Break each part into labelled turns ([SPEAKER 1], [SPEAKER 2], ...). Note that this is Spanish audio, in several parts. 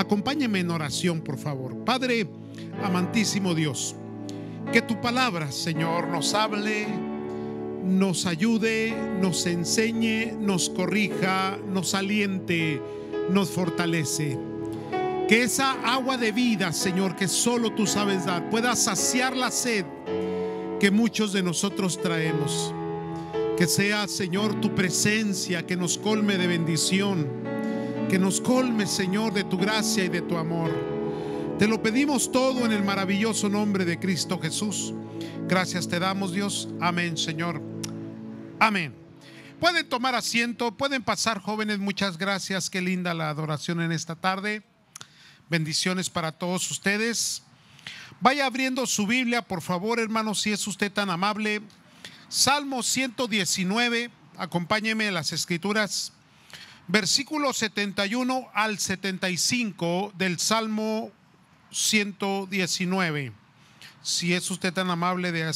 [SPEAKER 1] Acompáñeme en oración, por favor. Padre, amantísimo Dios, que tu palabra, Señor, nos hable, nos ayude, nos enseñe, nos corrija, nos aliente, nos fortalece. Que esa agua de vida, Señor, que solo tú sabes dar, pueda saciar la sed que muchos de nosotros traemos. Que sea, Señor, tu presencia que nos colme de bendición que nos colme, Señor, de tu gracia y de tu amor. Te lo pedimos todo en el maravilloso nombre de Cristo Jesús. Gracias te damos, Dios. Amén, Señor. Amén. Pueden tomar asiento, pueden pasar jóvenes. Muchas gracias. Qué linda la adoración en esta tarde. Bendiciones para todos ustedes. Vaya abriendo su Biblia, por favor, hermano, si es usted tan amable. Salmo 119. Acompáñeme a las escrituras versículo 71 al 75 del Salmo 119. Si es usted tan amable de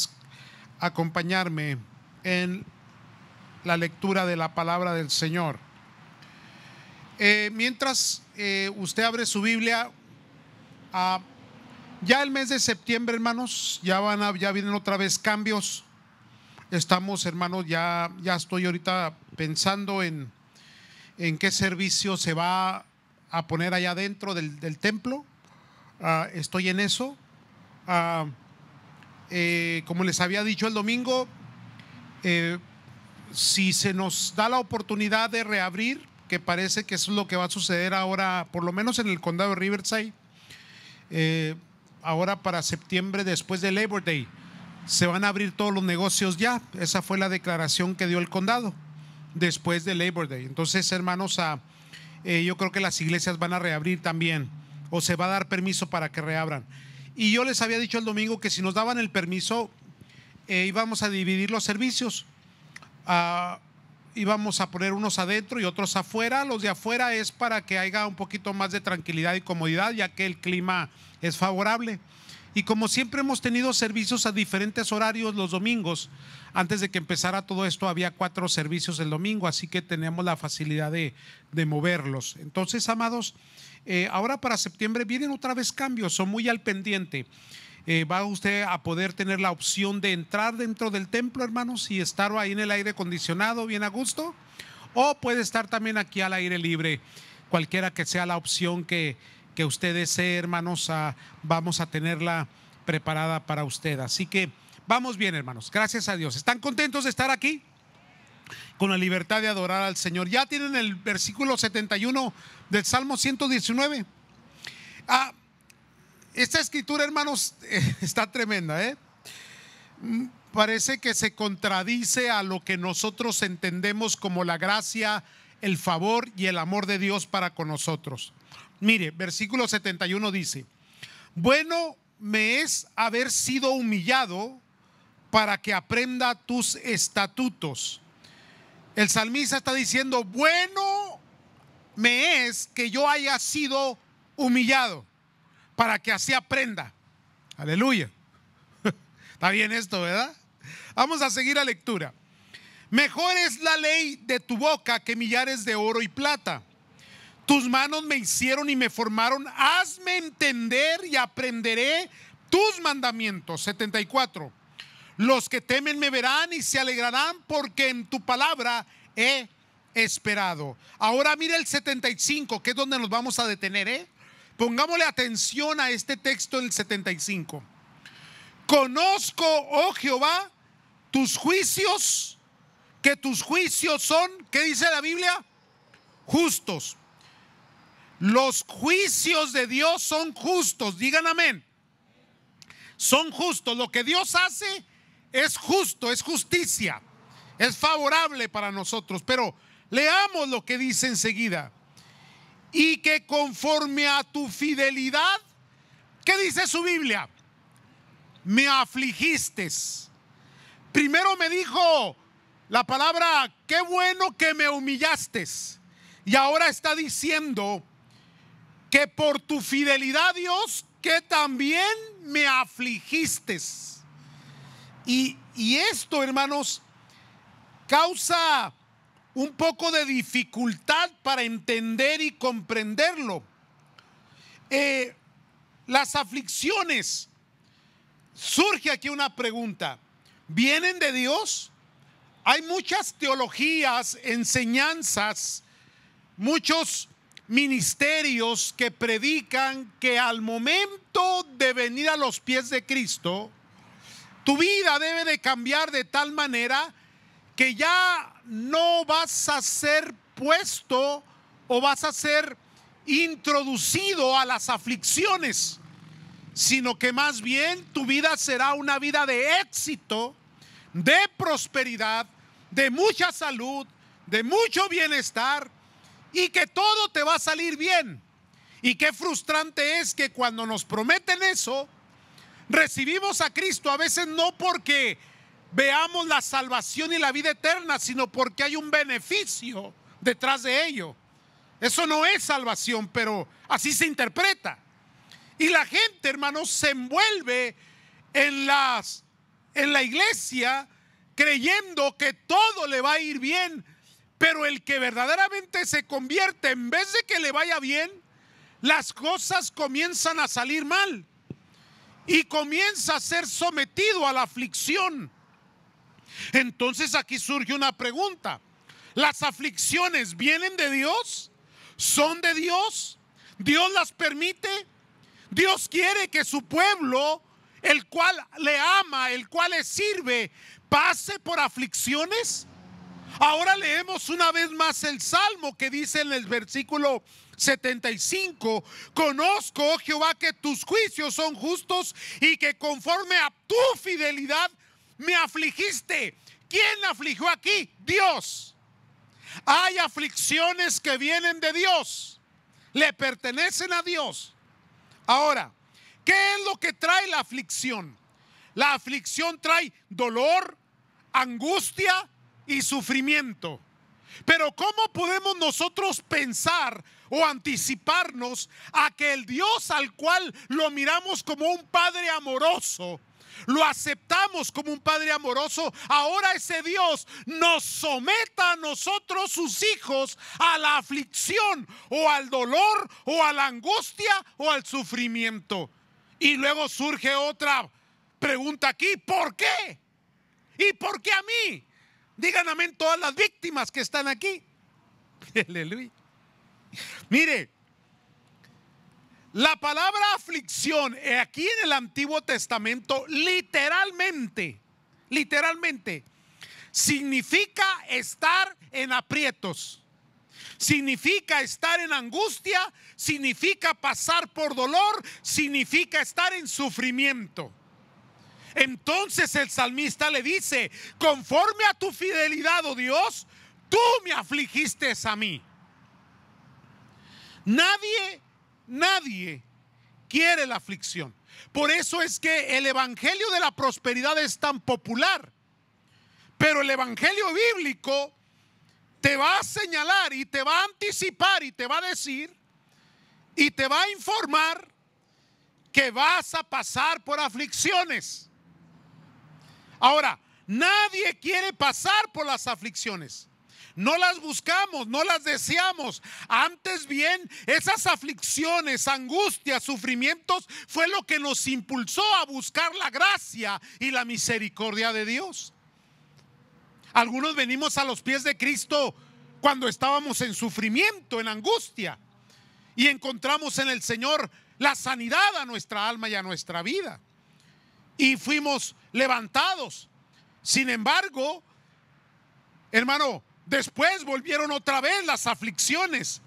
[SPEAKER 1] acompañarme en la lectura de la palabra del Señor. Eh, mientras eh, usted abre su Biblia, ah, ya el mes de septiembre, hermanos, ya van ya vienen otra vez cambios. Estamos, hermanos, ya, ya estoy ahorita pensando en, en qué servicio se va a poner allá dentro del, templo. Ah, estoy en eso. Ah, eh, como les había dicho el domingo, eh, si se nos da la oportunidad de reabrir, que parece que eso es lo que va a suceder ahora, por lo menos en el condado de Riverside, eh, ahora para septiembre después de Labor Day, se van a abrir todos los negocios ya. Esa fue la declaración que dio el condado después de Labor Day. Entonces, hermanos, a, ah, eh, yo creo que las iglesias van a reabrir también o se va a dar permiso para que reabran. Y yo les había dicho el domingo que si nos daban el permiso, eh, íbamos a dividir los servicios. Ah, íbamos a poner unos adentro y otros afuera. Los de afuera es para que haya un poquito más de tranquilidad y comodidad, ya que el clima es favorable. Y como siempre hemos tenido servicios a diferentes horarios los domingos, antes de que empezara todo esto había cuatro servicios el domingo, así que tenemos la facilidad de, moverlos. Entonces, amados, eh, ahora para septiembre vienen otra vez cambios, son muy al pendiente. Eh, va usted a poder tener la opción de entrar dentro del templo, hermanos, y estar ahí en el aire acondicionado, bien a gusto, o puede estar también aquí al aire libre, cualquiera que sea la opción que, que ustedes desee, eh, hermanos, vamos a tenerla preparada para usted. Así que vamos bien, hermanos. Gracias a Dios. ¿Están contentos de estar aquí? Con la libertad de adorar al Señor. Ya tienen el versículo 71 del Salmo 119. Ah, esta escritura, hermanos, está tremenda. ¿eh? Mm, parece que se contradice a lo que nosotros entendemos como la gracia el favor y el amor de Dios para con nosotros. Mire, versículo 71 dice, bueno me es haber sido humillado para que aprenda tus estatutos. El salmista está diciendo, bueno me es que yo haya sido humillado para que así aprenda. Aleluya. Está bien esto, ¿verdad? Vamos a seguir la lectura. Mejor es la ley de tu boca que millares de oro y plata. Tus manos me hicieron y me formaron. Hazme entender y aprenderé tus mandamientos. 74. Los que temen me verán y se alegrarán porque en tu palabra he esperado. Ahora mira el 75, que es donde nos vamos a detener. ¿eh? Pongámosle atención a este texto del 75. Conozco, oh Jehová, tus juicios que tus juicios son, ¿qué dice la Biblia? Justos. Los juicios de Dios son justos, digan amén. Son justos. Lo que Dios hace es justo, es justicia, es favorable para nosotros. Pero leamos lo que dice enseguida. Y que conforme a tu fidelidad, ¿qué dice su Biblia? Me afligiste. Primero me dijo, la palabra, qué bueno que me humillaste. Y ahora está diciendo que por tu fidelidad, Dios, que también me afligiste. Y, esto, hermanos, causa un poco de dificultad para entender y comprenderlo. Eh, las aflicciones, surge aquí una pregunta, ¿vienen de Dios? Hay muchas teologías, enseñanzas, muchos ministerios que predican que al momento de venir a los pies de Cristo, tu vida debe de cambiar de tal manera que ya no vas a ser puesto o vas a ser introducido a las aflicciones, sino que más bien tu vida será una vida de éxito, de prosperidad, de mucha salud, de mucho bienestar y que todo te va a salir bien. Y qué frustrante es que cuando nos prometen eso, recibimos a Cristo a veces no porque veamos la salvación y la vida eterna, sino porque hay un beneficio detrás de ello. Eso no es salvación, pero así se interpreta. Y la gente, hermanos, se envuelve en las en la iglesia creyendo que todo le va a ir bien. Pero el que verdaderamente se convierte, en vez de que le vaya bien, las cosas comienzan a salir mal y comienza a ser sometido a la aflicción. Entonces aquí surge una pregunta. ¿Las aflicciones vienen de Dios? ¿Son de Dios? ¿Dios las permite? Dios quiere que su pueblo, el cual le ama, el cual le sirve, pase por aflicciones? Ahora leemos una vez más el salmo que dice en el versículo 75, conozco, oh Jehová, que tus juicios son justos y que conforme a tu fidelidad me afligiste. ¿Quién afligió aquí? Dios. Hay aflicciones que vienen de Dios, le pertenecen a Dios. Ahora, ¿qué es lo que trae la aflicción? La aflicción trae dolor, angustia y sufrimiento. Pero ¿cómo podemos nosotros pensar o anticiparnos a que el Dios al cual lo miramos como un Padre amoroso, lo aceptamos como un Padre amoroso, ahora ese Dios nos someta a nosotros, sus hijos, a la aflicción o al dolor o a la angustia o al sufrimiento? Y luego surge otra pregunta aquí, ¿por qué? ¿Y por qué a mí? Digan amén todas las víctimas que están aquí. Mire, la palabra aflicción eh, aquí en el Antiguo Testamento literalmente, literalmente, significa estar en aprietos, significa estar en angustia, significa pasar por dolor, significa estar en sufrimiento. Entonces el salmista le dice, conforme a tu fidelidad, oh Dios, tú me afligiste a mí. Nadie, nadie quiere la aflicción. Por eso es que el Evangelio de la Prosperidad es tan popular. Pero el Evangelio bíblico te va a señalar y te va a anticipar y te va a decir y te va a informar que vas a pasar por aflicciones. Ahora, nadie quiere pasar por las aflicciones. No las buscamos, no las deseamos. Antes bien, esas aflicciones, angustias, sufrimientos fue lo que nos impulsó a buscar la gracia y la misericordia de Dios. Algunos venimos a los pies de Cristo cuando estábamos en sufrimiento, en angustia, y encontramos en el Señor la sanidad a nuestra alma y a nuestra vida. Y fuimos levantados. Sin embargo, hermano, después volvieron otra vez las aflicciones,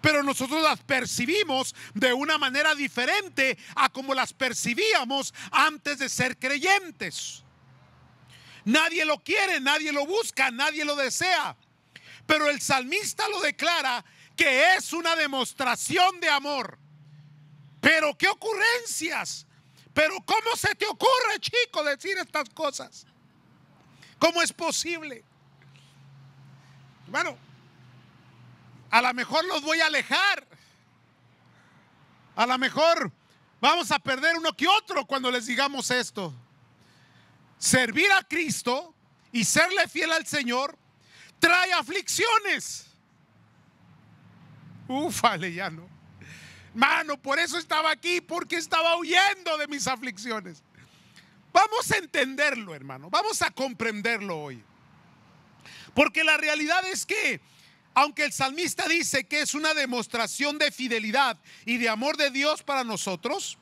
[SPEAKER 1] pero nosotros las percibimos de una manera diferente a como las percibíamos antes de ser creyentes. Nadie lo quiere, nadie lo busca, nadie lo desea, pero el salmista lo declara que es una demostración de amor. Pero qué ocurrencias pero ¿cómo se te ocurre, chico, decir estas cosas? ¿Cómo es posible? Bueno, a lo mejor los voy a alejar. A lo mejor vamos a perder uno que otro cuando les digamos esto. Servir a Cristo y serle fiel al Señor trae aflicciones. Ufale, ya no. Mano, por eso estaba aquí, porque estaba huyendo de mis aflicciones. Vamos a entenderlo, hermano. Vamos a comprenderlo hoy. Porque la realidad es que, aunque el salmista dice que es una demostración de fidelidad y de amor de Dios para nosotros,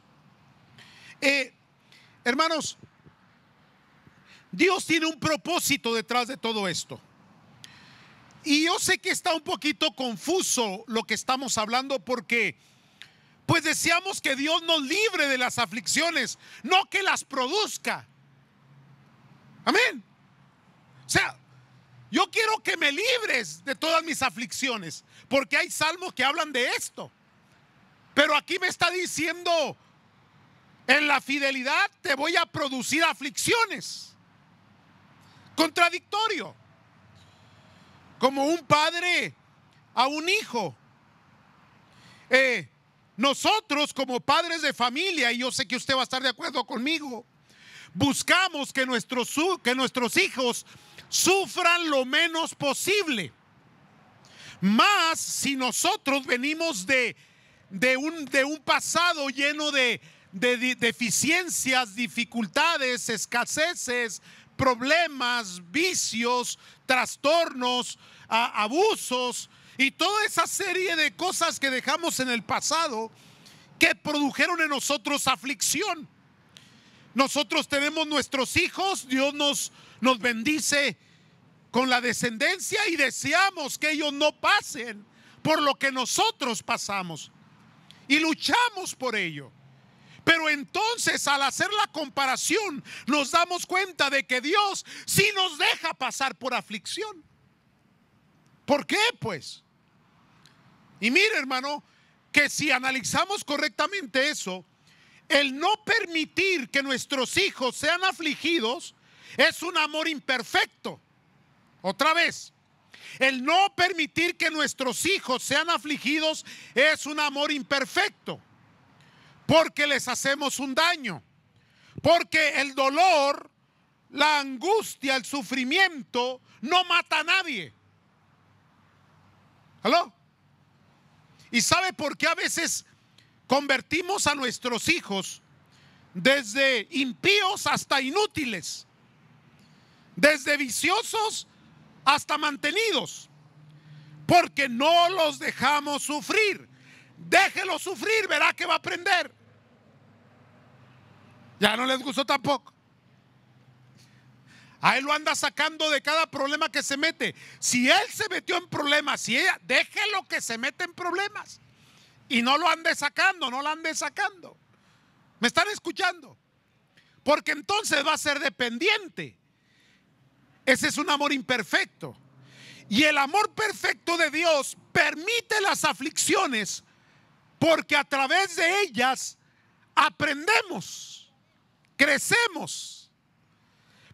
[SPEAKER 1] eh, hermanos, Dios tiene un propósito detrás de todo esto. Y yo sé que está un poquito confuso lo que estamos hablando porque pues deseamos que Dios nos libre de las aflicciones, no que las produzca. Amén. O sea, yo quiero que me libres de todas mis aflicciones, porque hay salmos que hablan de esto. Pero aquí me está diciendo, en la fidelidad te voy a producir aflicciones. Contradictorio. Como un padre a un hijo. Eh, nosotros como padres de familia, y yo sé que usted va a estar de acuerdo conmigo, buscamos que nuestros, que nuestros hijos sufran lo menos posible. Más si nosotros venimos de, un, de un pasado lleno de, deficiencias, dificultades, escaseces, problemas, vicios, trastornos, abusos, y toda esa serie de cosas que dejamos en el pasado que produjeron en nosotros aflicción. Nosotros tenemos nuestros hijos, Dios nos, nos bendice con la descendencia y deseamos que ellos no pasen por lo que nosotros pasamos. Y luchamos por ello. Pero entonces al hacer la comparación nos damos cuenta de que Dios sí nos deja pasar por aflicción. ¿Por qué? Pues y mire, hermano, que si analizamos correctamente eso, el no permitir que nuestros hijos sean afligidos es un amor imperfecto. Otra vez, el no permitir que nuestros hijos sean afligidos es un amor imperfecto, porque les hacemos un daño, porque el dolor, la angustia, el sufrimiento no mata a nadie. ¿Aló? ¿Y sabe por qué a veces convertimos a nuestros hijos desde impíos hasta inútiles? Desde viciosos hasta mantenidos. Porque no los dejamos sufrir. Déjelos sufrir, verá que va a aprender. Ya no les gustó tampoco. A él lo anda sacando de cada problema que se mete. Si él se metió en problemas, si ella, déjelo que se mete en problemas. Y no lo ande sacando, no lo ande sacando. ¿Me están escuchando? Porque entonces va a ser dependiente. Ese es un amor imperfecto. Y el amor perfecto de Dios permite las aflicciones porque a través de ellas aprendemos, crecemos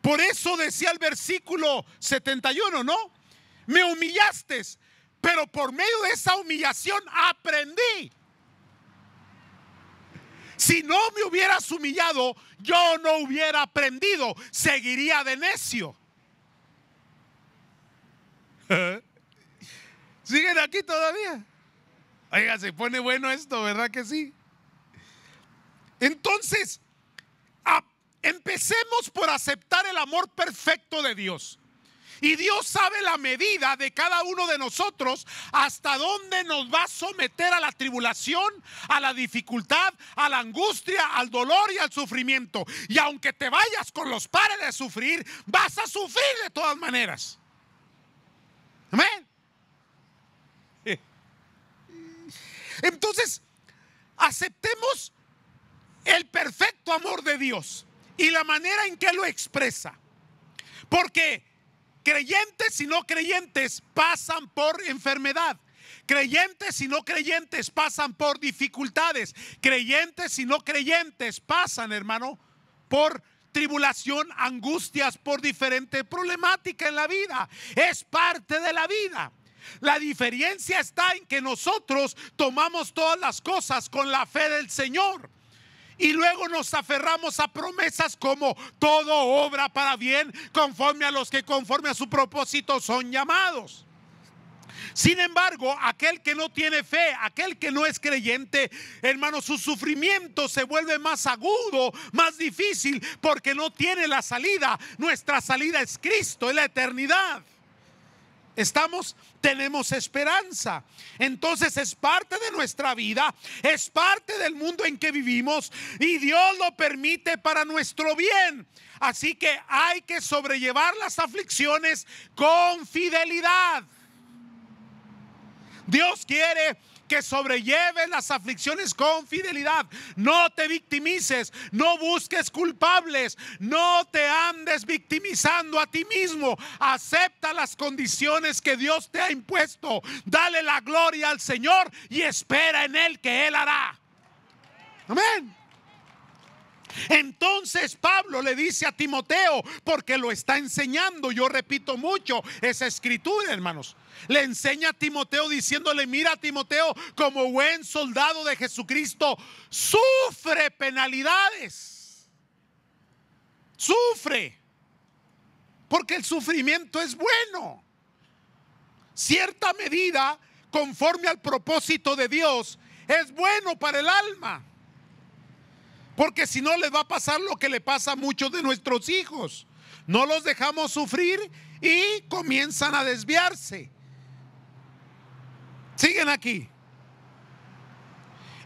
[SPEAKER 1] por eso decía el versículo 71, ¿no? Me humillaste, pero por medio de esa humillación aprendí. Si no me hubieras humillado, yo no hubiera aprendido, seguiría de necio. ¿Siguen aquí todavía? Oiga, se pone bueno esto, ¿verdad que sí? Entonces, Empecemos por aceptar el amor perfecto de Dios. Y Dios sabe la medida de cada uno de nosotros hasta dónde nos va a someter a la tribulación, a la dificultad, a la angustia, al dolor y al sufrimiento. Y aunque te vayas con los pares de sufrir, vas a sufrir de todas maneras. Amén. Entonces, aceptemos el perfecto amor de Dios y la manera en que lo expresa. Porque creyentes y no creyentes pasan por enfermedad. Creyentes y no creyentes pasan por dificultades. Creyentes y no creyentes pasan, hermano, por tribulación, angustias, por diferente problemática en la vida. Es parte de la vida. La diferencia está en que nosotros tomamos todas las cosas con la fe del Señor. Y luego nos aferramos a promesas como todo obra para bien conforme a los que conforme a su propósito son llamados. Sin embargo, aquel que no tiene fe, aquel que no es creyente, hermano, su sufrimiento se vuelve más agudo, más difícil, porque no tiene la salida. Nuestra salida es Cristo, es la eternidad. ¿Estamos? Tenemos esperanza. Entonces es parte de nuestra vida, es parte del mundo en que vivimos y Dios lo permite para nuestro bien. Así que hay que sobrellevar las aflicciones con fidelidad. Dios quiere que sobrelleves las aflicciones con fidelidad. No te victimices, no busques culpables, no te andes victimizando a ti mismo. Acepta las condiciones que Dios te ha impuesto. Dale la gloria al Señor y espera en Él que Él hará. Amén. Entonces Pablo le dice a Timoteo, porque lo está enseñando, yo repito mucho esa escritura, hermanos le enseña a Timoteo diciéndole, mira Timoteo, como buen soldado de Jesucristo, sufre penalidades. Sufre. Porque el sufrimiento es bueno. Cierta medida, conforme al propósito de Dios, es bueno para el alma. Porque si no, les va a pasar lo que le pasa a muchos de nuestros hijos. No los dejamos sufrir y comienzan a desviarse. Siguen aquí.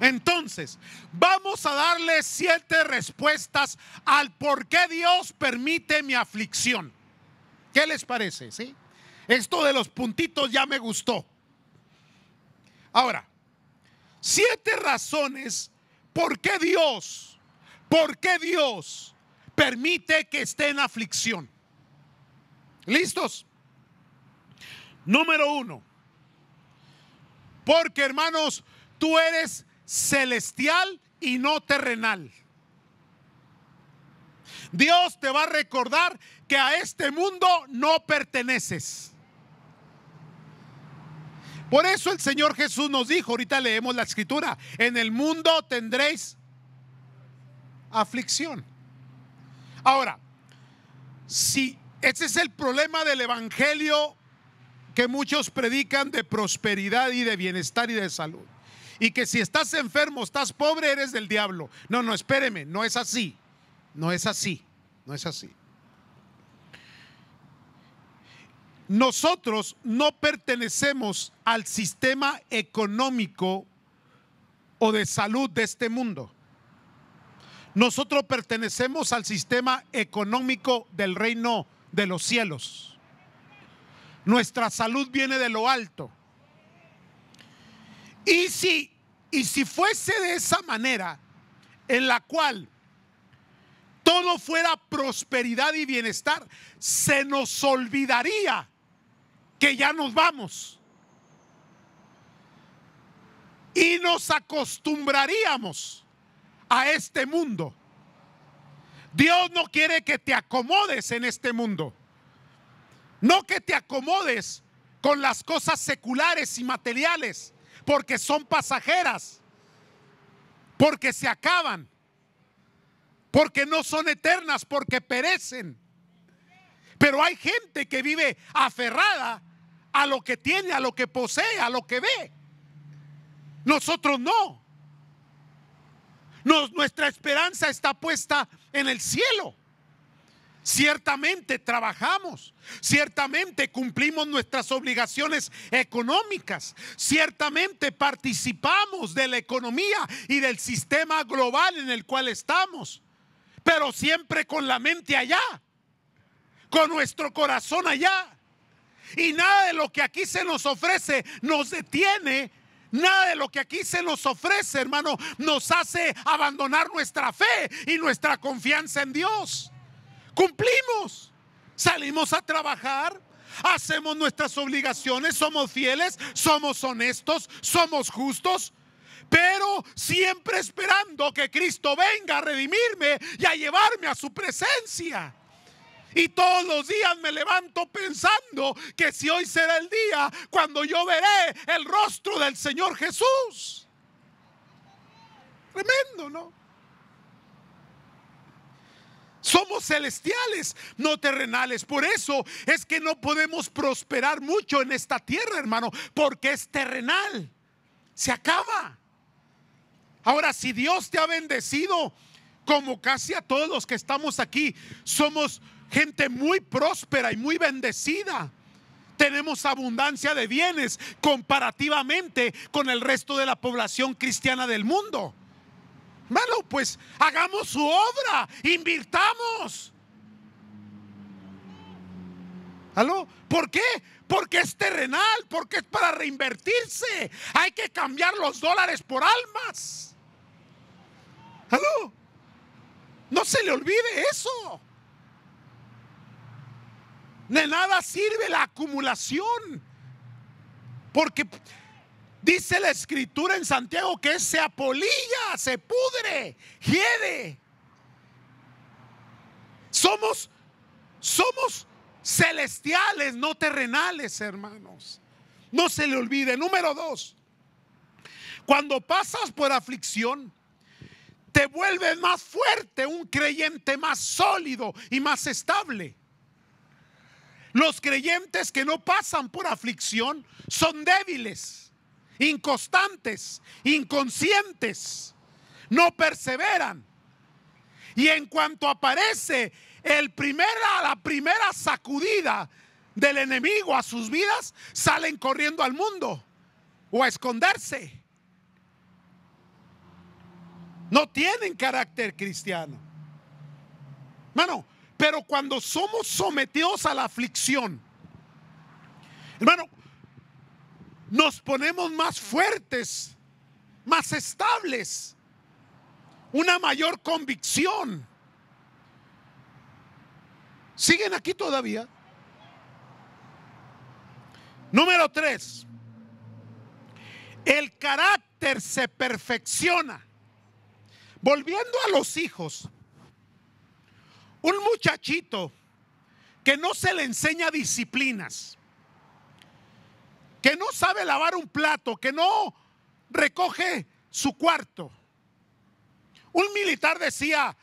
[SPEAKER 1] Entonces, vamos a darle siete respuestas al por qué Dios permite mi aflicción. ¿Qué les parece? ¿Sí? Esto de los puntitos ya me gustó. Ahora, siete razones por qué Dios, por qué Dios permite que esté en aflicción. ¿Listos? Número uno, porque hermanos, tú eres celestial y no terrenal. Dios te va a recordar que a este mundo no perteneces. Por eso el Señor Jesús nos dijo, ahorita leemos la escritura, en el mundo tendréis aflicción. Ahora, si ese es el problema del Evangelio que muchos predican de prosperidad y de bienestar y de salud. Y que si estás enfermo, estás pobre, eres del diablo. No, no, espéreme, no es así. No es así, no es así. Nosotros no pertenecemos al sistema económico o de salud de este mundo. Nosotros pertenecemos al sistema económico del reino de los cielos. Nuestra salud viene de lo alto. Y si, y si fuese de esa manera en la cual todo fuera prosperidad y bienestar, se nos olvidaría que ya nos vamos. Y nos acostumbraríamos a este mundo. Dios no quiere que te acomodes en este mundo. No que te acomodes con las cosas seculares y materiales, porque son pasajeras, porque se acaban, porque no son eternas, porque perecen. Pero hay gente que vive aferrada a lo que tiene, a lo que posee, a lo que ve. Nosotros no. nuestra esperanza está puesta en el cielo. Ciertamente trabajamos, ciertamente cumplimos nuestras obligaciones económicas, ciertamente participamos de la economía y del sistema global en el cual estamos, pero siempre con la mente allá, con nuestro corazón allá. Y nada de lo que aquí se nos ofrece nos detiene Nada de lo que aquí se nos ofrece, hermano, nos hace abandonar nuestra fe y nuestra confianza en Dios. Cumplimos, salimos a trabajar, hacemos nuestras obligaciones, somos fieles, somos honestos, somos justos, pero siempre esperando que Cristo venga a redimirme y a llevarme a su presencia. Y todos los días me levanto pensando que si hoy será el día cuando yo veré el rostro del Señor Jesús. Tremendo, ¿no? Somos celestiales, no terrenales. Por eso es que no podemos prosperar mucho en esta tierra, hermano, porque es terrenal. Se acaba. Ahora, si Dios te ha bendecido, como casi a todos los que estamos aquí, somos gente muy próspera y muy bendecida. Tenemos abundancia de bienes comparativamente con el resto de la población cristiana del mundo. Hermano, pues hagamos su obra, invirtamos. ¿Aló? ¿Por qué? Porque es terrenal, porque es para reinvertirse. Hay que cambiar los dólares por almas. ¿Aló? No se le olvide eso. De nada sirve la acumulación. Porque Dice la escritura en Santiago que se apolilla, se pudre, hiede. Somos, somos celestiales, no terrenales, hermanos. No se le olvide. Número dos, cuando pasas por aflicción, te vuelves más fuerte, un creyente más sólido y más estable. Los creyentes que no pasan por aflicción son débiles inconstantes, inconscientes, no perseveran. Y en cuanto aparece el primera, la primera sacudida del enemigo a sus vidas, salen corriendo al mundo o a esconderse. No tienen carácter cristiano. Hermano, pero cuando somos sometidos a la aflicción, hermano, nos ponemos más fuertes, más estables, una mayor convicción. ¿Siguen aquí todavía? Número tres, el carácter se perfecciona. Volviendo a los hijos, un muchachito que no se le enseña disciplinas, que no sabe lavar un plato, que no recoge su cuarto. Un militar decía,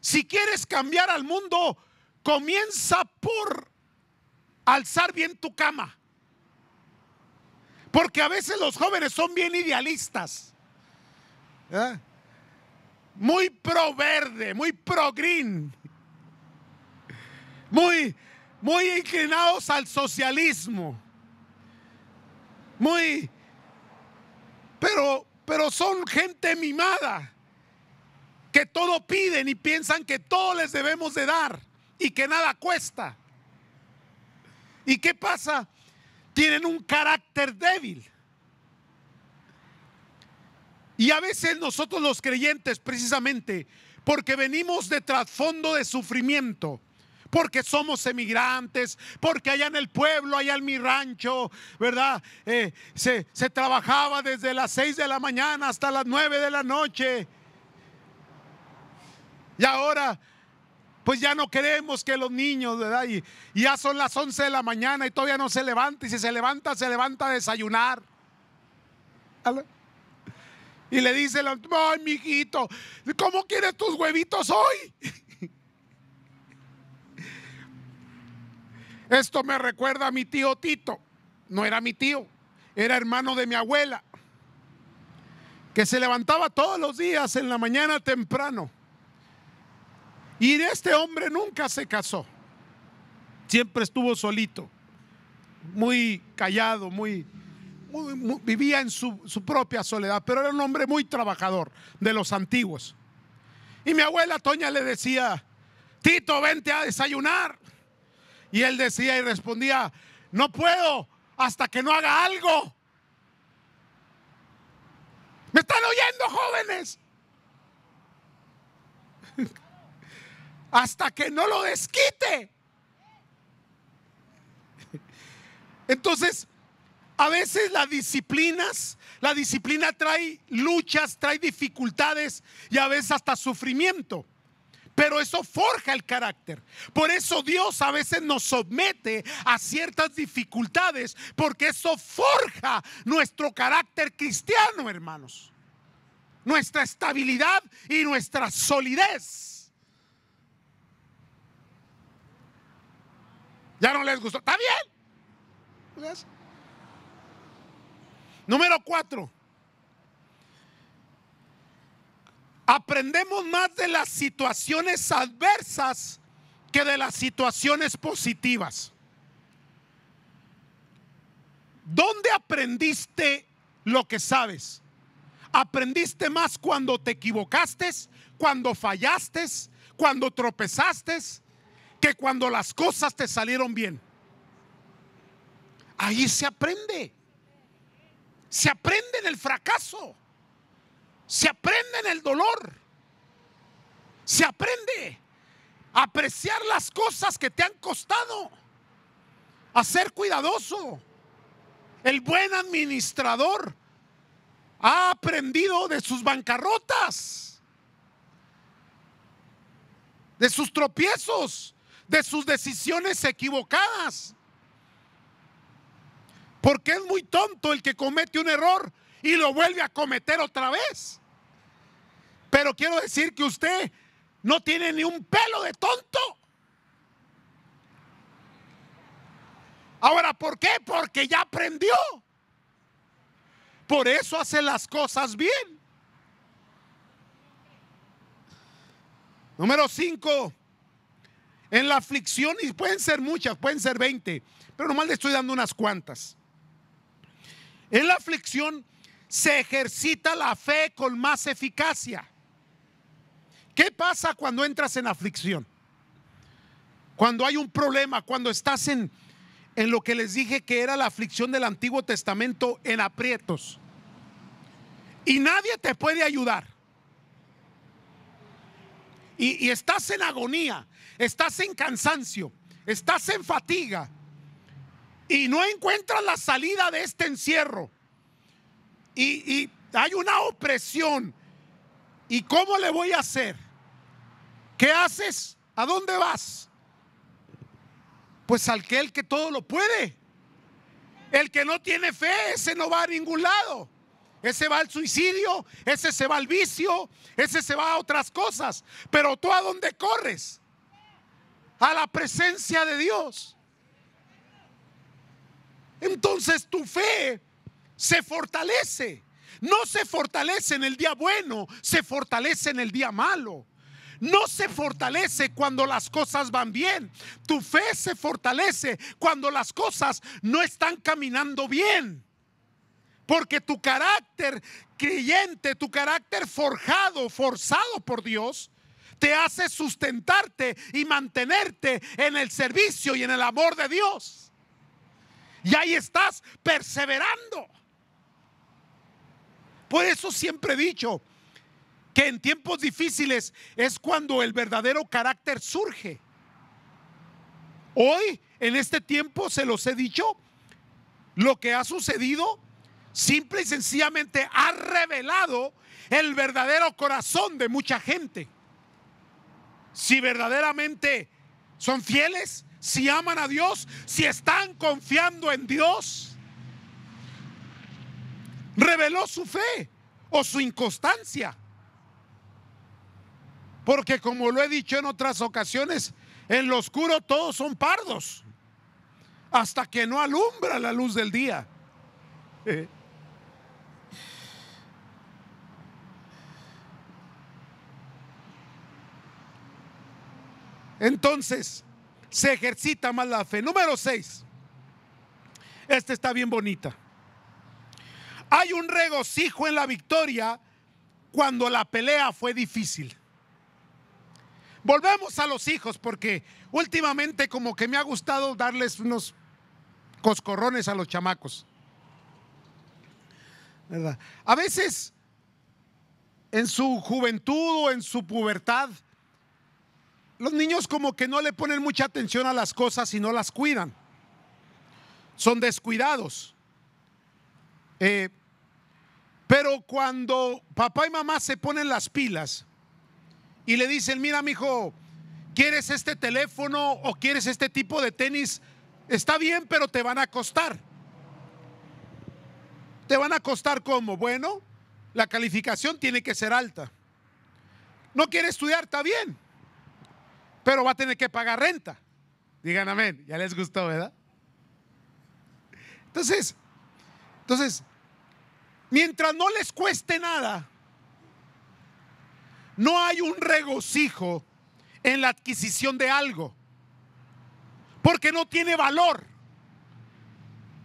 [SPEAKER 1] si quieres cambiar al mundo, comienza por alzar bien tu cama. Porque a veces los jóvenes son bien idealistas. ¿eh? Muy pro verde, muy pro green. Muy, muy inclinados al socialismo muy... Pero, pero son gente mimada, que todo piden y piensan que todo les debemos de dar y que nada cuesta. ¿Y qué pasa? Tienen un carácter débil. Y a veces nosotros los creyentes, precisamente, porque venimos de trasfondo de sufrimiento, porque somos emigrantes, porque allá en el pueblo, allá en mi rancho, ¿verdad? Eh, se, se trabajaba desde las 6 de la mañana hasta las 9 de la noche. Y ahora pues ya no queremos que los niños, ¿verdad? Y, ya son las 11 de la mañana y todavía no se levanta. Y si se levanta, se levanta a desayunar. Y le dice, ay, mijito, ¿cómo quieres tus huevitos hoy? Esto me recuerda a mi tío Tito. No era mi tío, era hermano de mi abuela, que se levantaba todos los días en la mañana temprano. Y este hombre nunca se casó. Siempre estuvo solito, muy callado, muy, vivía en su, su propia soledad, pero era un hombre muy trabajador, de los antiguos. Y mi abuela Toña le decía, Tito, vente a desayunar. Y él decía y respondía, no puedo hasta que no haga algo. ¿Me están oyendo, jóvenes? hasta que no lo desquite. Entonces, a veces las disciplinas, la disciplina trae luchas, trae dificultades y a veces hasta sufrimiento pero eso forja el carácter. Por eso Dios a veces nos somete a ciertas dificultades, porque eso forja nuestro carácter cristiano, hermanos. Nuestra estabilidad y nuestra solidez. ¿Ya no les gustó? ¿Está bien? Número cuatro. aprendemos más de las situaciones adversas que de las situaciones positivas. ¿Dónde aprendiste lo que sabes? ¿Aprendiste más cuando te equivocaste, cuando fallaste, cuando tropezaste, que cuando las cosas te salieron bien? Ahí se aprende. Se aprende en el fracaso. Se aprende en el dolor. Se aprende a apreciar las cosas que te han costado. A ser cuidadoso. El buen administrador ha aprendido de sus bancarrotas, de sus tropiezos, de sus decisiones equivocadas. Porque es muy tonto el que comete un error y lo vuelve a cometer otra vez. Pero quiero decir que usted no tiene ni un pelo de tonto. Ahora, ¿por qué? Porque ya aprendió. Por eso hace las cosas bien. Número cinco. En la aflicción, y pueden ser muchas, pueden ser 20, pero nomás le estoy dando unas cuantas. En la aflicción se ejercita la fe con más eficacia. ¿Qué pasa cuando entras en aflicción? Cuando hay un problema, cuando estás en, lo que les dije que era la aflicción del Antiguo Testamento, en aprietos. Y nadie te puede ayudar. Y, estás en agonía, estás en cansancio, estás en fatiga. Y no encuentras la salida de este encierro. y, y hay una opresión. ¿Y cómo le voy a hacer? ¿Qué haces? ¿A dónde vas? Pues al que el que todo lo puede. El que no tiene fe, ese no va a ningún lado. Ese va al suicidio, ese se va al vicio, ese se va a otras cosas. Pero tú a dónde corres? A la presencia de Dios. Entonces tu fe se fortalece. No se fortalece en el día bueno, se fortalece en el día malo no se fortalece cuando las cosas van bien. Tu fe se fortalece cuando las cosas no están caminando bien. Porque tu carácter creyente, tu carácter forjado, forzado por Dios, te hace sustentarte y mantenerte en el servicio y en el amor de Dios. Y ahí estás perseverando. Por eso siempre he dicho, que en tiempos difíciles es cuando el verdadero carácter surge. Hoy, en este tiempo, se los he dicho, lo que ha sucedido simple y sencillamente ha revelado el verdadero corazón de mucha gente. Si verdaderamente son fieles, si aman a Dios, si están confiando en Dios, reveló su fe o su inconstancia. Porque como lo he dicho en otras ocasiones, en lo oscuro todos son pardos, hasta que no alumbra la luz del día. Eh. Entonces, se ejercita más la fe. Número 6. Esta está bien bonita. Hay un regocijo en la victoria cuando la pelea fue difícil. Volvemos a los hijos, porque últimamente como que me ha gustado darles unos coscorrones a los chamacos. A veces, en su juventud o en su pubertad, los niños como que no le ponen mucha atención a las cosas y no las cuidan. Son descuidados. Eh, pero cuando papá y mamá se ponen las pilas, y le dicen, mira, mijo, ¿quieres este teléfono o quieres este tipo de tenis? Está bien, pero te van a costar. ¿Te van a costar cómo? Bueno, la calificación tiene que ser alta. No quiere estudiar, está bien, pero va a tener que pagar renta. Digan amén, ya les gustó, ¿verdad? Entonces, entonces, mientras no les cueste nada, no hay un regocijo en la adquisición de algo, porque no tiene valor.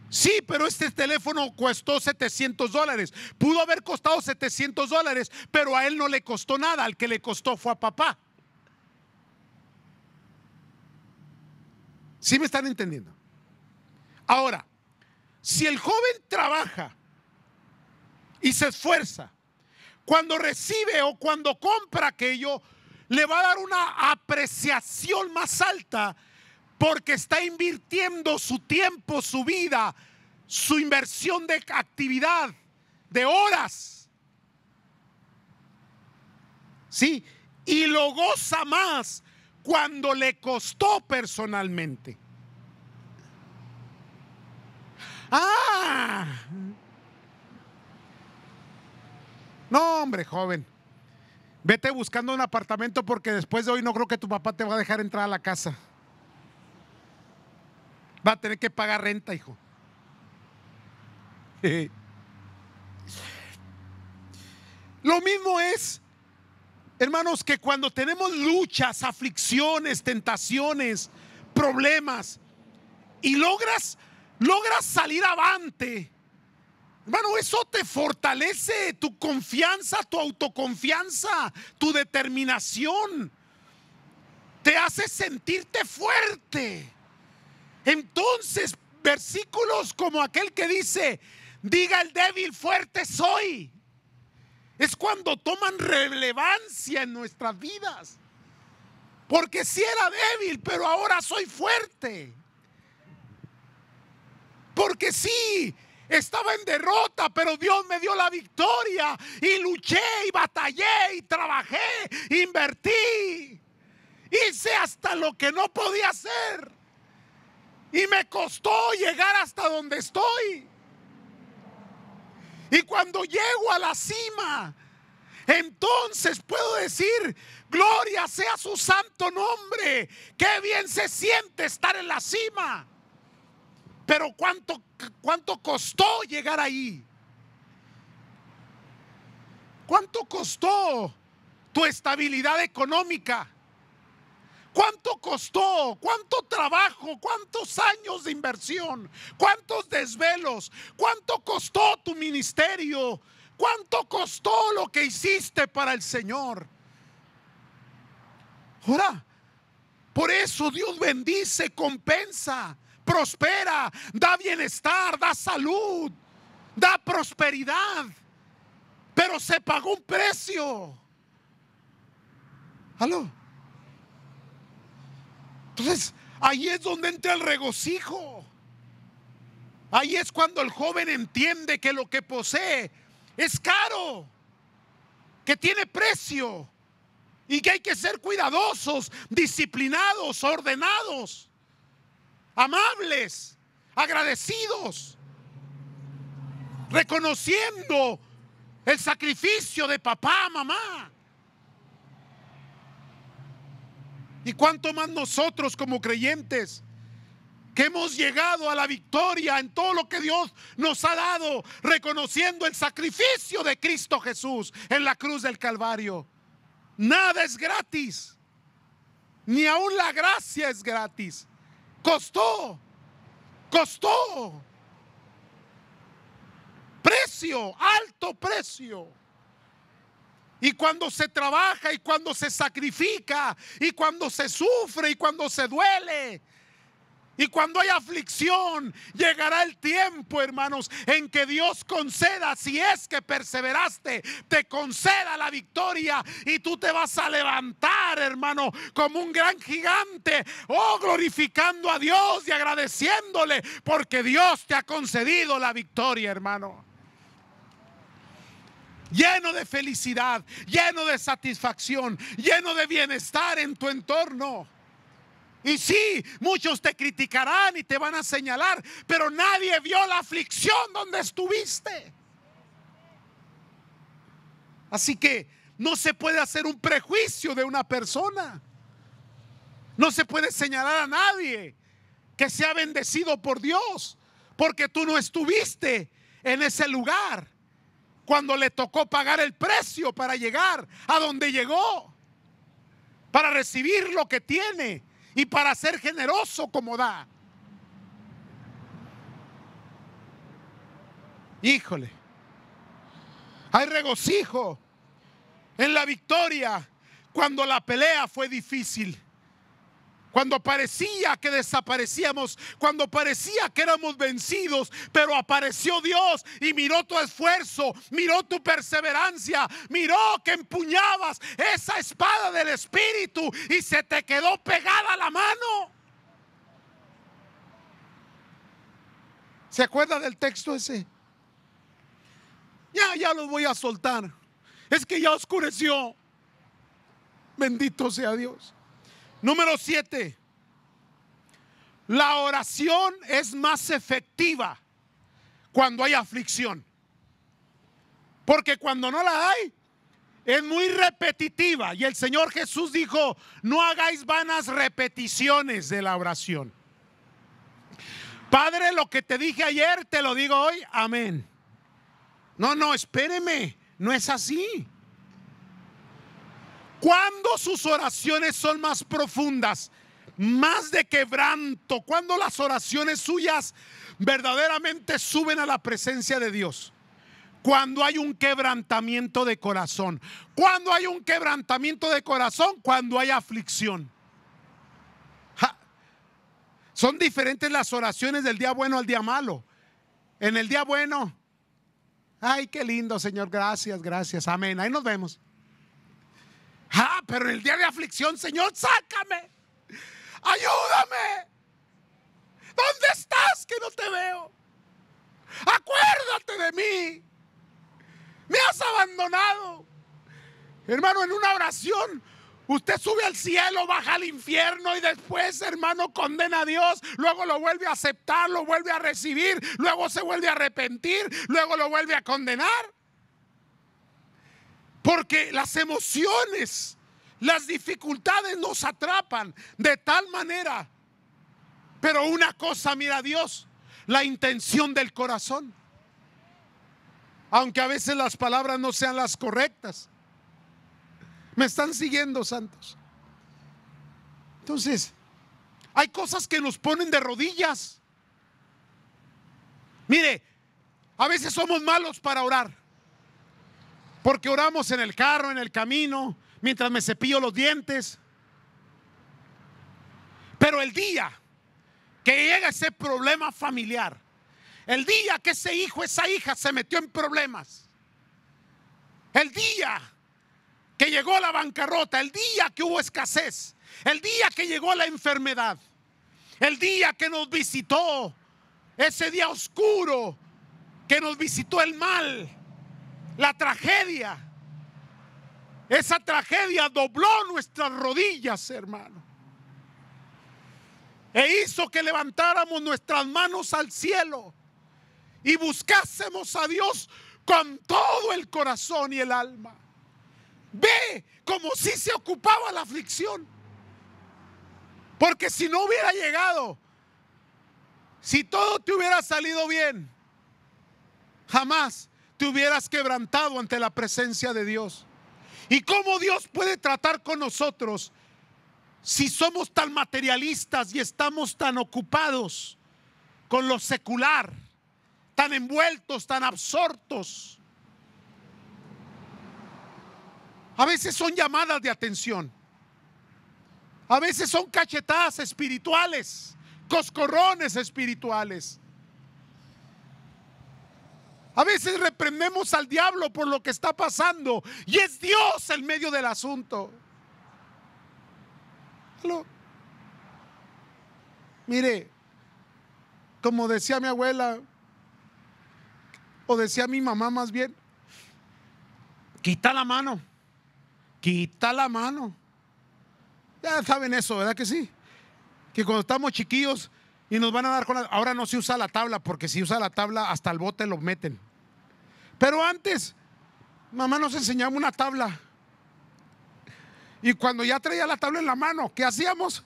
[SPEAKER 1] Sí, pero este teléfono costó 700 dólares. Pudo haber costado 700 dólares, pero a él no le costó nada. Al que le costó fue a papá. ¿Sí me están entendiendo? Ahora, si el joven trabaja y se esfuerza cuando recibe o cuando compra aquello, le va a dar una apreciación más alta porque está invirtiendo su tiempo, su vida, su inversión de actividad, de horas. Sí, y lo goza más cuando le costó personalmente. Ah, No, hombre, joven. Vete buscando un apartamento porque después de hoy no creo que tu papá te va a dejar entrar a la casa. Va a tener que pagar renta, hijo. Lo mismo es, hermanos, que cuando tenemos luchas, aflicciones, tentaciones, problemas, y logras, logras salir avante, Hermano, eso te fortalece tu confianza, tu autoconfianza, tu determinación. Te hace sentirte fuerte. Entonces, versículos como aquel que dice, diga el débil, fuerte soy. Es cuando toman relevancia en nuestras vidas. Porque si era débil, pero ahora soy fuerte. Porque sí, estaba en derrota, pero Dios me dio la victoria y luché y batallé y trabajé, invertí. Hice hasta lo que no podía hacer. Y me costó llegar hasta donde estoy. Y cuando llego a la cima, entonces puedo decir, gloria sea su santo nombre, qué bien se siente estar en la cima. Pero cuánto cuánto costó llegar ahí? ¿Cuánto costó tu estabilidad económica? ¿Cuánto costó? ¿Cuánto trabajo? ¿Cuántos años de inversión? ¿Cuántos desvelos? ¿Cuánto costó tu ministerio? ¿Cuánto costó lo que hiciste para el Señor? Ahora, por eso Dios bendice, compensa prospera, da bienestar, da salud, da prosperidad. Pero se pagó un precio. ¿Aló? Ah, Entonces, ahí es donde entra el regocijo. Ahí es cuando el joven entiende que lo que posee es caro, que tiene precio y que hay que ser cuidadosos, disciplinados, ordenados amables, agradecidos, reconociendo el sacrificio de papá, mamá. Y cuánto más nosotros como creyentes que hemos llegado a la victoria en todo lo que Dios nos ha dado, reconociendo el sacrificio de Cristo Jesús en la cruz del Calvario. Nada es gratis, ni aún la gracia es gratis. Costó, costó. Precio, alto precio. Y cuando se trabaja y cuando se sacrifica y cuando se sufre y cuando se duele y cuando hay aflicción, llegará el tiempo, hermanos, en que Dios conceda, si es que perseveraste, te conceda la victoria y tú te vas a levantar, hermano, como un gran gigante, oh, glorificando a Dios y agradeciéndole, porque Dios te ha concedido la victoria, hermano. Lleno de felicidad, lleno de satisfacción, lleno de bienestar en tu entorno. Y sí, muchos te criticarán y te van a señalar, pero nadie vio la aflicción donde estuviste. Así que no se puede hacer un prejuicio de una persona. No se puede señalar a nadie que sea bendecido por Dios, porque tú no estuviste en ese lugar cuando le tocó pagar el precio para llegar a donde llegó, para recibir lo que tiene, y para ser generoso como da. Híjole, hay regocijo en la victoria cuando la pelea fue difícil cuando parecía que desaparecíamos, cuando parecía que éramos vencidos, pero apareció Dios y miró tu esfuerzo, miró tu perseverancia, miró que empuñabas esa espada del Espíritu y se te quedó pegada la mano. ¿Se acuerda del texto ese? Ya, ya los voy a soltar. Es que ya oscureció. Bendito sea Dios. Número siete, la oración es más efectiva cuando hay aflicción. Porque cuando no la hay, es muy repetitiva. Y el Señor Jesús dijo, no hagáis vanas repeticiones de la oración. Padre, lo que te dije ayer, te lo digo hoy. Amén. No, no, espéreme. No es así. Cuando sus oraciones son más profundas, más de quebranto, cuando las oraciones suyas verdaderamente suben a la presencia de Dios. Cuando hay un quebrantamiento de corazón. Cuando hay un quebrantamiento de corazón, cuando hay aflicción. Son diferentes las oraciones del día bueno al día malo. En el día bueno, ay, qué lindo, Señor, gracias, gracias, amén. Ahí nos vemos. Ah, pero en el día de aflicción, Señor, sácame. Ayúdame. ¿Dónde estás que no te veo? Acuérdate de mí. Me has abandonado. Hermano, en una oración Usted sube al cielo, baja al infierno y después, hermano, condena a Dios. Luego lo vuelve a aceptar, lo vuelve a recibir, luego se vuelve a arrepentir, luego lo vuelve a condenar. Porque las emociones, las dificultades nos atrapan de tal manera. Pero una cosa, mira Dios, la intención del corazón. Aunque a veces las palabras no sean las correctas. Me están siguiendo, santos. Entonces, hay cosas que nos ponen de rodillas. Mire, a veces somos malos para orar. Porque oramos en el carro, en el camino, mientras me cepillo los dientes. Pero el día que llega ese problema familiar, el día que ese hijo, esa hija se metió en problemas, el día que llegó la bancarrota, el día que hubo escasez, el día que llegó la enfermedad, el día que nos visitó, ese día oscuro que nos visitó el mal, la tragedia, esa tragedia dobló nuestras rodillas, hermano. E hizo que levantáramos nuestras manos al cielo y buscásemos a Dios con todo el corazón y el alma. Ve como si se ocupaba la aflicción. Porque si no hubiera llegado, si todo te hubiera salido bien, jamás te hubieras quebrantado ante la presencia de Dios. ¿Y cómo Dios puede tratar con nosotros si somos tan materialistas y estamos tan ocupados con lo secular, tan envueltos, tan absortos? A veces son llamadas de atención. A veces son cachetadas espirituales, coscorrones espirituales. A veces reprendemos al diablo por lo que está pasando y es Dios el medio del asunto. Mire, como decía mi abuela, o decía mi mamá más bien, quita la mano, quita la mano. Ya saben eso, ¿verdad que sí? Que cuando estamos chiquillos y nos van a dar con la... Ahora no se usa la tabla, porque si usa la tabla hasta el bote lo meten. Pero antes, mamá nos enseñaba una tabla. Y cuando ya traía la tabla en la mano, ¿qué hacíamos?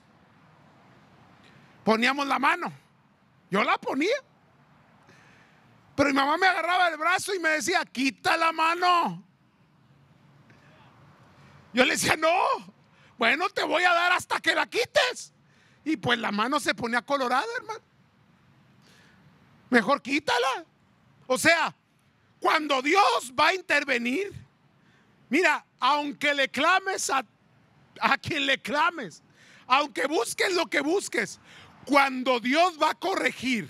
[SPEAKER 1] Poníamos la mano. Yo la ponía. Pero mi mamá me agarraba el brazo y me decía, quita la mano. Yo le decía, no, bueno, te voy a dar hasta que la quites. Y pues la mano se ponía colorada, hermano. Mejor quítala. O sea, cuando Dios va a intervenir, mira, aunque le clames a, quien le clames, aunque busques lo que busques, cuando Dios va a corregir,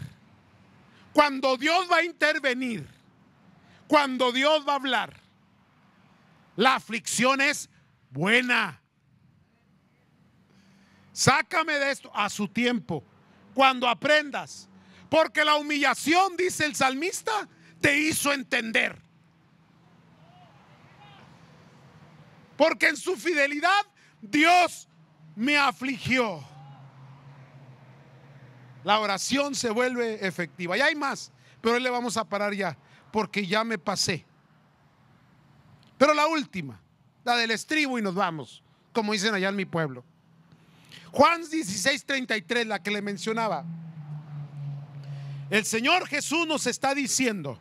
[SPEAKER 1] cuando Dios va a intervenir, cuando Dios va a hablar, la aflicción es buena. Sácame de esto a su tiempo, cuando aprendas. Porque la humillación, dice el salmista, te hizo entender. Porque en su fidelidad Dios me afligió. La oración se vuelve efectiva. Y hay más, pero hoy le vamos a parar ya, porque ya me pasé. Pero la última, la del estribo y nos vamos, como dicen allá en mi pueblo. Juan 16:33, la que le mencionaba. El Señor Jesús nos está diciendo,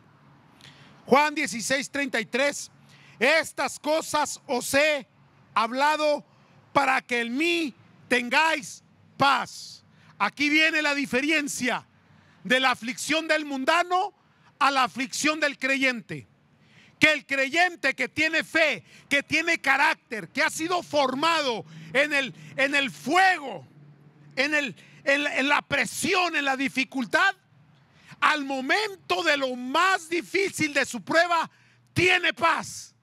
[SPEAKER 1] Juan 16, 33. Estas cosas os he hablado para que en mí tengáis paz. Aquí viene la diferencia de la aflicción del mundano a la aflicción del creyente. Que el creyente que tiene fe, que tiene carácter, que ha sido formado en el, en el fuego, en, el, en la presión, en la dificultad, al momento de lo más difícil de su prueba, tiene paz.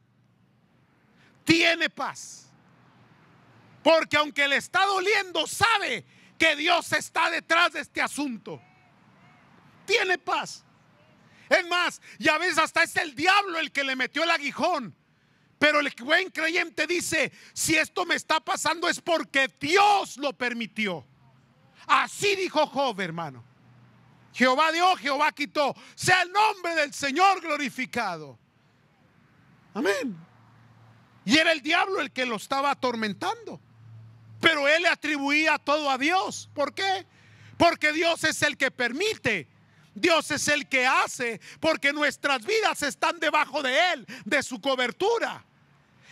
[SPEAKER 1] Tiene paz. Porque aunque le está doliendo, sabe que Dios está detrás de este asunto. Tiene paz. Es más, y a veces hasta es el diablo el que le metió el aguijón. Pero el buen creyente dice, si esto me está pasando es porque Dios lo permitió. Así dijo Job, hermano. Jehová dio, Jehová quitó. Sea el nombre del Señor glorificado. Amén. Y era el diablo el que lo estaba atormentando. Pero él le atribuía todo a Dios. ¿Por qué? Porque Dios es el que permite. Dios es el que hace. Porque nuestras vidas están debajo de él, de su cobertura.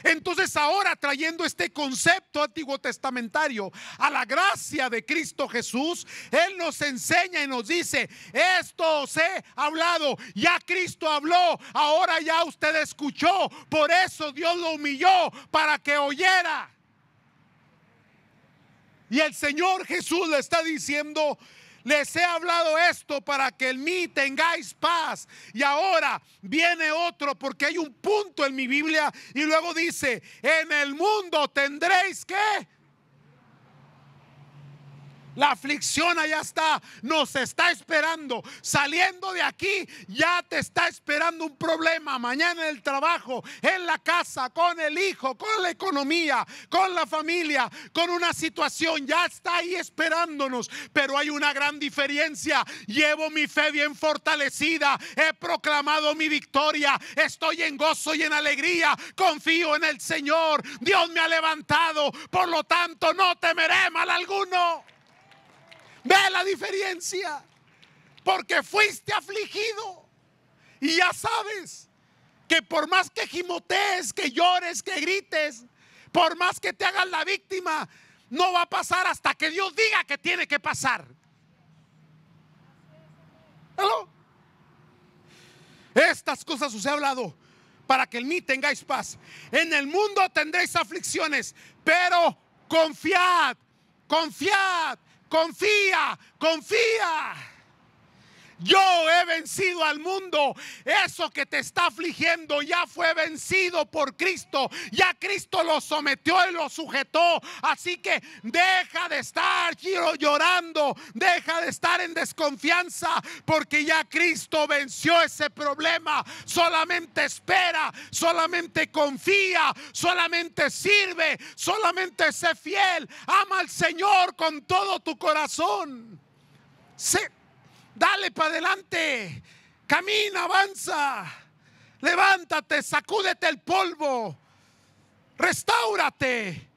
[SPEAKER 1] Entonces ahora trayendo este concepto antiguo testamentario a la gracia de Cristo Jesús, Él nos enseña y nos dice, esto os he hablado, ya Cristo habló, ahora ya usted escuchó, por eso Dios lo humilló para que oyera. Y el Señor Jesús le está diciendo, les he hablado esto para que en mí tengáis paz. Y ahora viene otro porque hay un punto en mi Biblia y luego dice, en el mundo tendréis que la aflicción allá está, nos está esperando. Saliendo de aquí ya te está esperando un problema. Mañana en el trabajo, en la casa, con el hijo, con la economía, con la familia, con una situación. Ya está ahí esperándonos. Pero hay una gran diferencia. Llevo mi fe bien fortalecida. He proclamado mi victoria. Estoy en gozo y en alegría. Confío en el Señor. Dios me ha levantado. Por lo tanto, no temeré mal alguno. Ve la diferencia. Porque fuiste afligido. Y ya sabes que por más que gimotees, que llores, que grites, por más que te hagas la víctima, no va a pasar hasta que Dios diga que tiene que pasar. Estas cosas os he hablado para que en mí tengáis paz. En el mundo tendréis aflicciones, pero confiad, confiad, confía, confía. Yo he vencido al mundo. Eso que te está afligiendo ya fue vencido por Cristo. Ya Cristo lo sometió y lo sujetó. Así que deja de estar llorando. Deja de estar en desconfianza. Porque ya Cristo venció ese problema. Solamente espera. Solamente confía. Solamente sirve. Solamente sé fiel. Ama al Señor con todo tu corazón. Sé Dale para adelante. Camina, avanza. Levántate, sacúdete el polvo. restaurate,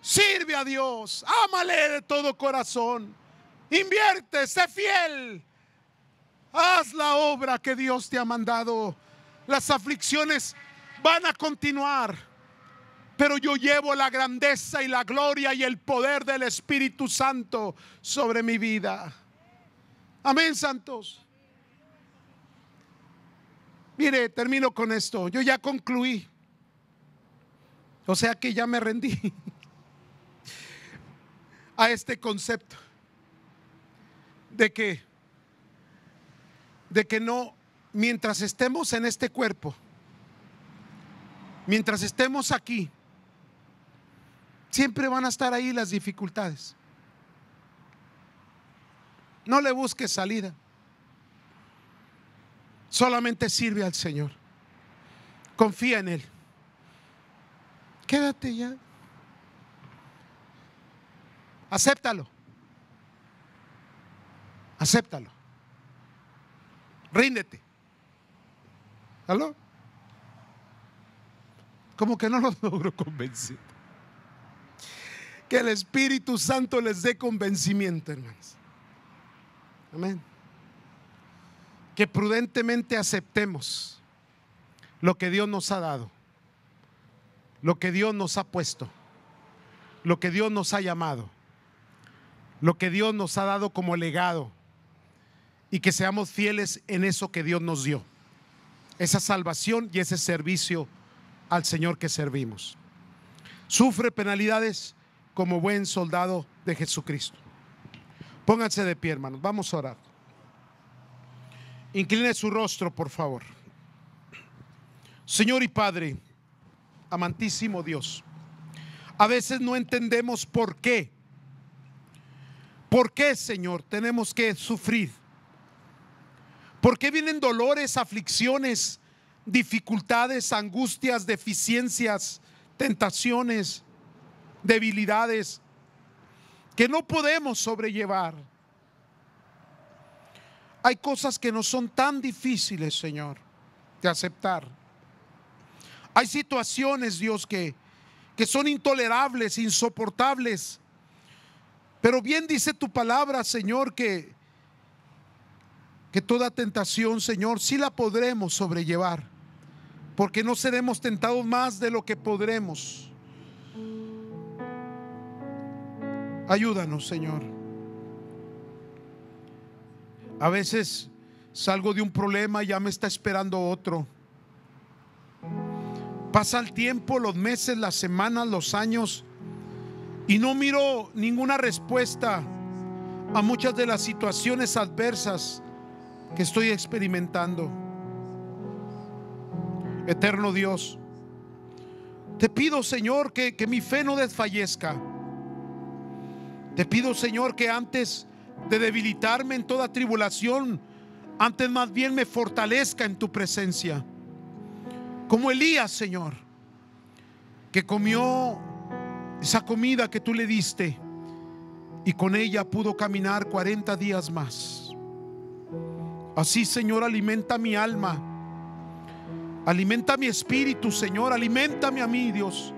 [SPEAKER 1] Sirve a Dios. Ámale de todo corazón. Invierte, sé fiel. Haz la obra que Dios te ha mandado. Las aflicciones van a continuar. Pero yo llevo la grandeza y la gloria y el poder del Espíritu Santo sobre mi vida. Amén, santos. Mire, termino con esto. Yo ya concluí. O sea que ya me rendí a este concepto de que de que no mientras estemos en este cuerpo, mientras estemos aquí, siempre van a estar ahí las dificultades. No le busques salida. Solamente sirve al Señor. Confía en Él. Quédate ya. Acéptalo. Acéptalo. Ríndete. ¿Aló? Como que no los logro convencer. Que el Espíritu Santo les dé convencimiento, hermanos. Amén. Que prudentemente aceptemos lo que Dios nos ha dado, lo que Dios nos ha puesto, lo que Dios nos ha llamado, lo que Dios nos ha dado como legado y que seamos fieles en eso que Dios nos dio, esa salvación y ese servicio al Señor que servimos. Sufre penalidades como buen soldado de Jesucristo. Pónganse de pie, hermanos. Vamos a orar. Incline su rostro, por favor. Señor y Padre, amantísimo Dios, a veces no entendemos por qué. ¿Por qué, Señor, tenemos que sufrir? ¿Por qué vienen dolores, aflicciones, dificultades, angustias, deficiencias, tentaciones, debilidades? que no podemos sobrellevar. Hay cosas que no son tan difíciles, Señor, de aceptar. Hay situaciones, Dios, que, que son intolerables, insoportables. Pero bien dice tu palabra, Señor, que, que toda tentación, Señor, sí la podremos sobrellevar, porque no seremos tentados más de lo que podremos. Ayúdanos, Señor. A veces salgo de un problema y ya me está esperando otro. Pasa el tiempo, los meses, las semanas, los años y no miro ninguna respuesta a muchas de las situaciones adversas que estoy experimentando. Eterno Dios, te pido Señor que, que mi fe no desfallezca te pido, Señor, que antes de debilitarme en toda tribulación, antes más bien me fortalezca en tu presencia. Como Elías, Señor, que comió esa comida que tú le diste y con ella pudo caminar 40 días más. Así, Señor, alimenta mi alma, alimenta mi espíritu, Señor, alimentame a mí, Dios,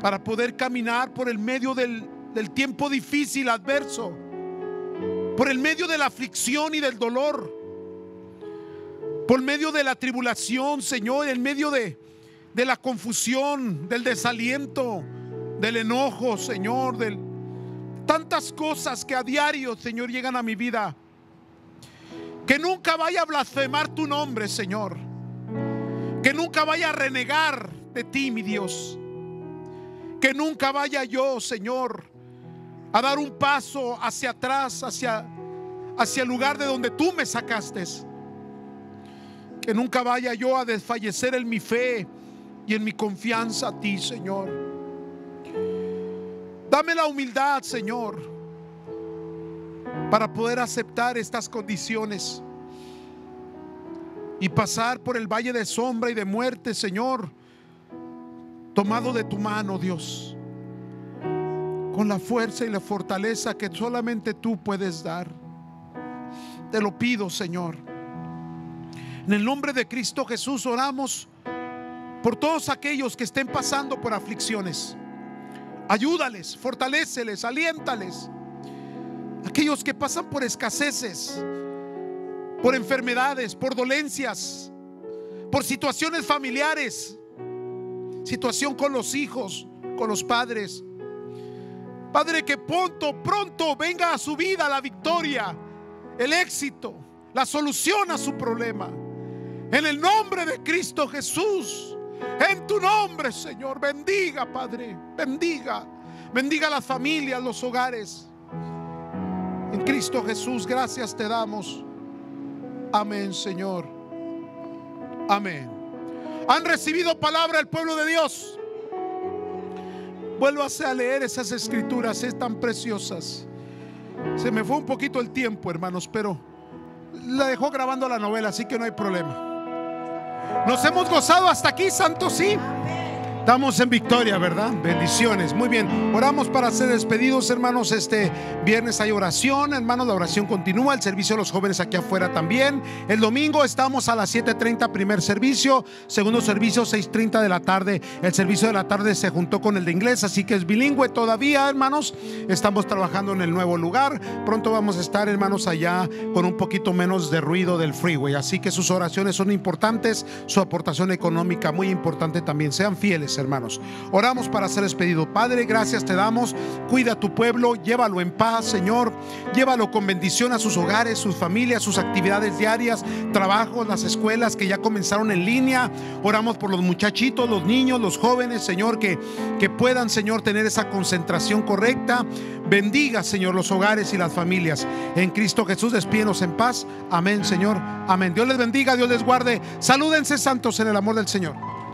[SPEAKER 1] para poder caminar por el medio del del tiempo difícil, adverso, por el medio de la aflicción y del dolor, por medio de la tribulación, Señor, en medio de, la confusión, del desaliento, del enojo, Señor, de tantas cosas que a diario, Señor, llegan a mi vida. Que nunca vaya a blasfemar tu nombre, Señor. Que nunca vaya a renegar de ti, mi Dios. Que nunca vaya yo, Señor, a dar un paso hacia atrás, hacia, hacia el lugar de donde tú me sacaste. Que nunca vaya yo a desfallecer en mi fe y en mi confianza a ti, Señor. Dame la humildad, Señor, para poder aceptar estas condiciones y pasar por el valle de sombra y de muerte, Señor, tomado de tu mano, Dios con la fuerza y la fortaleza que solamente tú puedes dar. Te lo pido, Señor. En el nombre de Cristo Jesús oramos por todos aquellos que estén pasando por aflicciones. Ayúdales, fortaleceles, aliéntales. Aquellos que pasan por escaseces, por enfermedades, por dolencias, por situaciones familiares, situación con los hijos, con los padres, Padre, que pronto, pronto venga a su vida la victoria, el éxito, la solución a su problema. En el nombre de Cristo Jesús, en tu nombre, Señor, bendiga, Padre, bendiga, bendiga a las familias, los hogares. En Cristo Jesús, gracias te damos. Amén, Señor. Amén. ¿Han recibido palabra el pueblo de Dios? Vuélvase a leer esas escrituras, es tan preciosas. Se me fue un poquito el tiempo, hermanos, pero la dejó grabando la novela, así que no hay problema. Nos hemos gozado hasta aquí, santos sí. Estamos en victoria, ¿verdad? Bendiciones. Muy bien. Oramos para ser despedidos, hermanos. Este viernes hay oración, hermanos. La oración continúa. El servicio de los jóvenes aquí afuera también. El domingo estamos a las 7:30, primer servicio. Segundo servicio, 6:30 de la tarde. El servicio de la tarde se juntó con el de inglés, así que es bilingüe todavía, hermanos. Estamos trabajando en el nuevo lugar. Pronto vamos a estar, hermanos, allá con un poquito menos de ruido del freeway. Así que sus oraciones son importantes. Su aportación económica muy importante también. Sean fieles hermanos. Oramos para ser despedido. Padre, gracias te damos. Cuida a tu pueblo, llévalo en paz, Señor. Llévalo con bendición a sus hogares, sus familias, sus actividades diarias, trabajos, las escuelas que ya comenzaron en línea. Oramos por los muchachitos, los niños, los jóvenes, Señor, que, que puedan, Señor, tener esa concentración correcta. Bendiga, Señor, los hogares y las familias. En Cristo Jesús, despídenos en paz. Amén, Señor. Amén. Dios les bendiga, Dios les guarde. Salúdense santos en el amor del Señor.